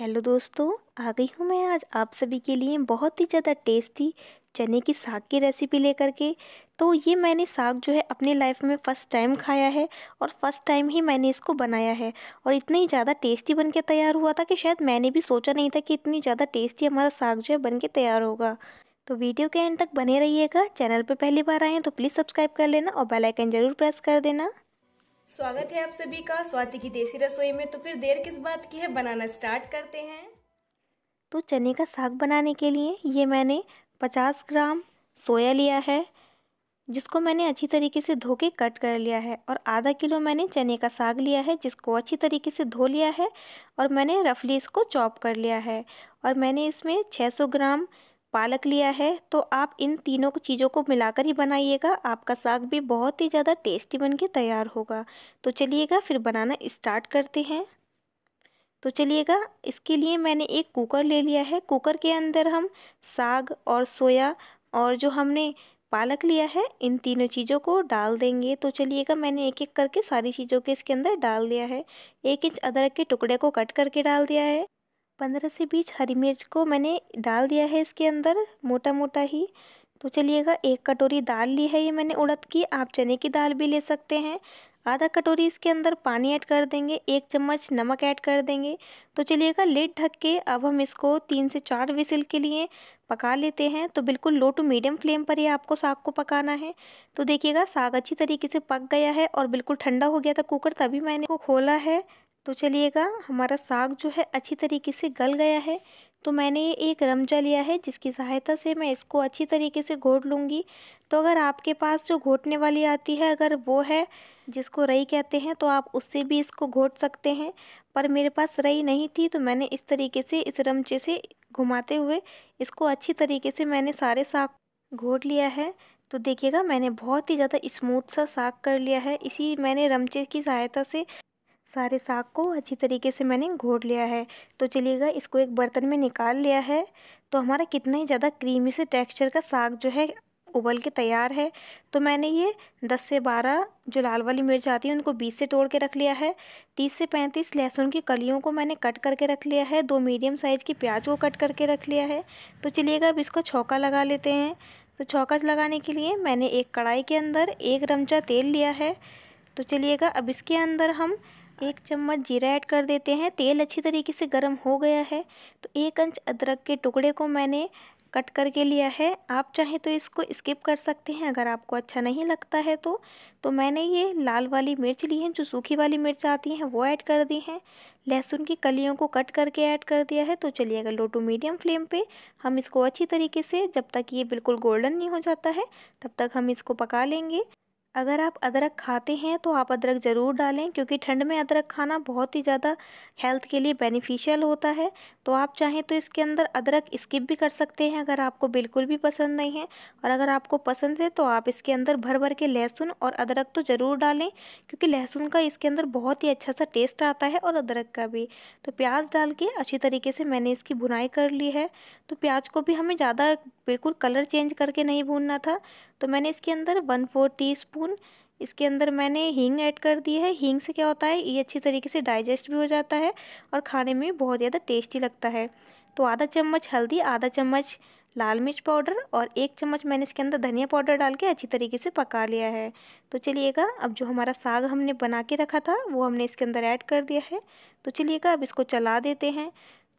hello दोस्तों आ गई हूँ मैं आज आप सभी के लिए बहुत ही ज़्यादा टेस्टी चने की साग की रेसिपी लेकर के तो ये मैंने साग जो है अपने लाइफ में फ़र्स्ट टाइम खाया है और फ़र्स्ट टाइम ही मैंने इसको बनाया है और इतना ही ज़्यादा टेस्टी बन के तैयार हुआ था कि शायद मैंने भी सोचा नहीं था कि इतनी ज़्यादा टेस्टी हमारा साग जो है बन के तैयार होगा तो वीडियो के एंड तक बने रहिएगा चैनल पर पहली बार आएँ तो प्लीज़ सब्सक्राइब कर लेना और बेलाइकन ज़रूर प्रेस कर देना स्वागत है आप सभी का स्वाति की देसी रसोई में तो फिर देर किस बात की है बनाना स्टार्ट करते हैं तो चने का साग बनाने के लिए ये मैंने 50 ग्राम सोया लिया है जिसको मैंने अच्छी तरीके से धो के कट कर लिया है और आधा किलो मैंने चने का साग लिया है जिसको अच्छी तरीके से धो लिया है और मैंने रफली इसको चॉप कर लिया है और मैंने इसमें 600 ग्राम पालक लिया है तो आप इन तीनों चीज़ों को मिलाकर ही बनाइएगा आपका साग भी बहुत ही ज़्यादा टेस्टी बन के तैयार होगा तो चलिएगा फिर बनाना स्टार्ट करते हैं तो चलिएगा इसके लिए मैंने एक कुकर ले लिया है कुकर के अंदर हम साग और सोया और जो हमने पालक लिया है इन तीनों चीज़ों को डाल देंगे तो चलिएगा मैंने एक एक करके सारी चीज़ों के इसके अंदर डाल दिया है एक इंच अदरक के टुकड़े को कट करके डाल दिया है पंद्रह से बीस हरी मिर्च को मैंने डाल दिया है इसके अंदर मोटा मोटा ही तो चलिएगा एक कटोरी दाल ली है ये मैंने उड़द की आप चने की दाल भी ले सकते हैं आधा कटोरी इसके अंदर पानी ऐड कर देंगे एक चम्मच नमक ऐड कर देंगे तो चलिएगा लेट ढक के अब हम इसको तीन से चार विसिल के लिए पका लेते हैं तो बिल्कुल लो टू मीडियम फ्लेम पर ही आपको साग को पकाना है तो देखिएगा साग अच्छी तरीके से पक गया है और बिल्कुल ठंडा हो गया था कुकर तभी मैंने को खोला है तो चलिएगा हमारा साग जो है अच्छी तरीके से गल गया है तो मैंने ये एक रमचा लिया है जिसकी सहायता से मैं इसको अच्छी तरीके से घोट लूँगी तो अगर आपके पास जो घोटने वाली आती है अगर वो है जिसको रई कहते हैं तो आप उससे भी इसको घोट सकते हैं पर मेरे पास रई नहीं थी तो मैंने इस तरीके से इस रमचे से घुमाते हुए इसको अच्छी तरीके से मैंने सारे साग घोट लिया है तो देखिएगा मैंने बहुत ही ज़्यादा स्मूथ सा साग कर लिया है इसी मैंने रमचे की सहायता से सारे साग को अच्छी तरीके से मैंने घोट लिया है तो चलिएगा इसको एक बर्तन में निकाल लिया है तो हमारा कितना ही ज़्यादा क्रीमी से टेक्सचर का साग जो है उबल के तैयार है तो मैंने ये 10 से 12 जो लाल वाली मिर्च आती है उनको बीस से तोड़ के रख लिया है 30 से 35 लहसुन की कलियों को मैंने कट करके रख लिया है दो मीडियम साइज़ की प्याज को कट करके रख लिया है तो चलिएगा अब इसका छौका लगा लेते हैं तो छौका लगाने के लिए मैंने एक कढ़ाई के अंदर एक रमचा तेल लिया है तो चलिएगा अब इसके अंदर हम एक चम्मच जीरा ऐड कर देते हैं तेल अच्छी तरीके से गर्म हो गया है तो एक अंच अदरक के टुकड़े को मैंने कट करके लिया है आप चाहे तो इसको स्किप कर सकते हैं अगर आपको अच्छा नहीं लगता है तो तो मैंने ये लाल वाली मिर्च ली है जो सूखी वाली मिर्च आती हैं वो ऐड कर दी हैं लहसुन की कलियों को कट करके ऐड कर दिया है तो चलिए अगर लो टू मीडियम फ्लेम पे हम इसको अच्छी तरीके से जब तक ये बिल्कुल गोल्डन नहीं हो जाता है तब तक हम इसको पका लेंगे अगर आप अदरक खाते हैं तो आप अदरक ज़रूर डालें क्योंकि ठंड में अदरक खाना बहुत ही ज़्यादा हेल्थ के लिए बेनिफिशियल होता है तो आप चाहें तो इसके अंदर अदरक स्किप भी कर सकते हैं अगर आपको बिल्कुल भी पसंद नहीं है और अगर आपको पसंद है तो आप इसके अंदर भर भर के लहसुन और अदरक तो ज़रूर डालें क्योंकि लहसुन का इसके अंदर बहुत ही अच्छा सा टेस्ट आता है और अदरक का भी तो प्याज डाल के अच्छी तरीके से मैंने इसकी भुनाई कर ली है तो प्याज को भी हमें ज़्यादा बिल्कुल कलर चेंज करके नहीं भूनना था तो मैंने इसके अंदर one four teaspoon spoon इसके अंदर मैंने हींग ऐड कर दी है हींग से क्या होता है ये अच्छी तरीके से डाइजेस्ट भी हो जाता है और खाने में बहुत ज़्यादा टेस्टी लगता है तो आधा चम्मच हल्दी आधा चम्मच लाल मिर्च पाउडर और एक चम्मच मैंने इसके अंदर धनिया पाउडर डाल के अच्छी तरीके से पका लिया है तो चलिएगा अब जो हमारा साग हमने बना के रखा था वो हमने इसके अंदर ऐड कर दिया है तो चलिएगा अब इसको चला देते हैं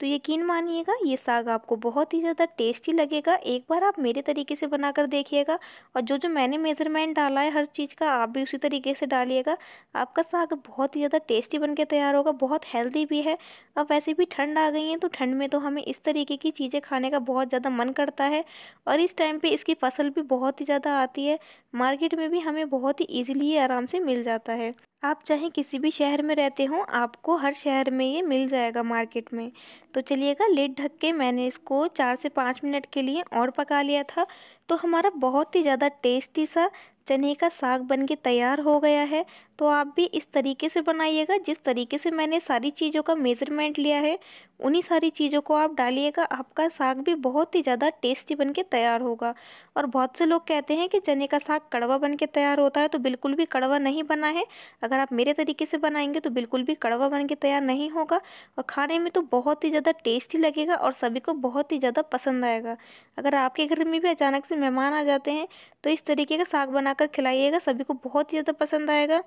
तो यकीन मानिएगा ये साग आपको बहुत ही ज़्यादा टेस्टी लगेगा एक बार आप मेरे तरीके से बनाकर देखिएगा और जो जो मैंने मेज़रमेंट डाला है हर चीज़ का आप भी उसी तरीके से डालिएगा आपका साग बहुत ही ज़्यादा टेस्टी बन के तैयार होगा बहुत हेल्दी भी है अब वैसे भी ठंड आ गई है तो ठंड में तो हमें इस तरीके की चीज़ें खाने का बहुत ज़्यादा मन करता है और इस टाइम पर इसकी फसल भी बहुत ही ज़्यादा आती है मार्केट में भी हमें बहुत ही ईजिली आराम से मिल जाता है आप चाहे किसी भी शहर में रहते हों आपको हर शहर में ये मिल जाएगा मार्केट में तो चलिएगा लेट ढक के मैंने इसको चार से पाँच मिनट के लिए और पका लिया था तो हमारा बहुत ही ज़्यादा टेस्टी सा चने का साग बन के तैयार हो गया है तो आप भी इस तरीके से बनाइएगा जिस तरीके से मैंने सारी चीज़ों का मेज़रमेंट लिया है उन्हीं सारी चीज़ों को आप डालिएगा आपका साग भी बहुत ही ज़्यादा टेस्टी बन के तैयार होगा और बहुत से लोग कहते हैं कि चने का साग कड़वा बन के तैयार होता है तो बिल्कुल भी कड़वा नहीं बना है अगर आप मेरे तरीके से बनाएंगे तो बिल्कुल भी कड़वा बन के तैयार नहीं होगा और खाने में तो बहुत ही ज़्यादा टेस्टी लगेगा और सभी को बहुत ही ज़्यादा पसंद आएगा अगर आपके घर में भी अचानक से मेहमान आ जाते हैं तो इस तरीके का साग बनाकर खिलाइएगा सभी को बहुत ही ज़्यादा पसंद आएगा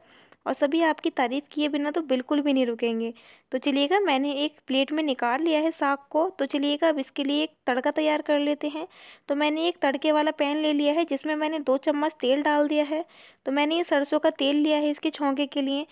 और सभी आपकी तारीफ़ किए बिना तो बिल्कुल भी नहीं रुकेंगे तो चलिएगा मैंने एक प्लेट में निकाल लिया है साग को तो चलिएगा अब इसके लिए एक तड़का तैयार कर लेते हैं तो मैंने एक तड़के वाला पैन ले लिया है जिसमें मैंने दो चम्मच तेल डाल दिया है तो मैंने ये सरसों का तेल लिया है इसके छोंके के लिए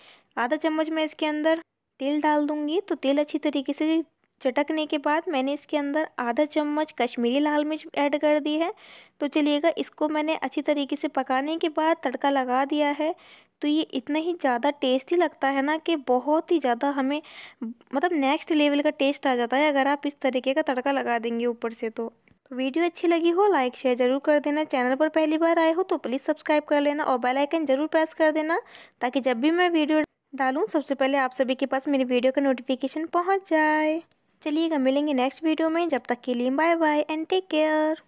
आधा चम्मच मैं इसके अंदर तेल डाल दूंगी तो तेल अच्छी तरीके से चटकने के बाद मैंने इसके अंदर आधा चम्मच कश्मीरी लाल मिर्च ऐड कर दी है तो चलिएगा इसको मैंने अच्छी तरीके से पकाने के बाद तड़का लगा दिया है तो ये इतना ही ज़्यादा टेस्टी लगता है ना कि बहुत ही ज़्यादा हमें मतलब नेक्स्ट लेवल का टेस्ट आ जाता है अगर आप इस तरीके का तड़का लगा देंगे ऊपर से तो, तो वीडियो अच्छी लगी हो लाइक शेयर जरूर कर देना चैनल पर पहली बार आए हो तो प्लीज़ सब्सक्राइब कर लेना और बेल आइकन जरूर प्रेस कर देना ताकि जब भी मैं वीडियो डालूँ सबसे पहले आप सभी के पास मेरी वीडियो का नोटिफिकेशन पहुँच जाए चलिएगा मिलेंगे नेक्स्ट वीडियो में जब तक के लिए bye bye and take care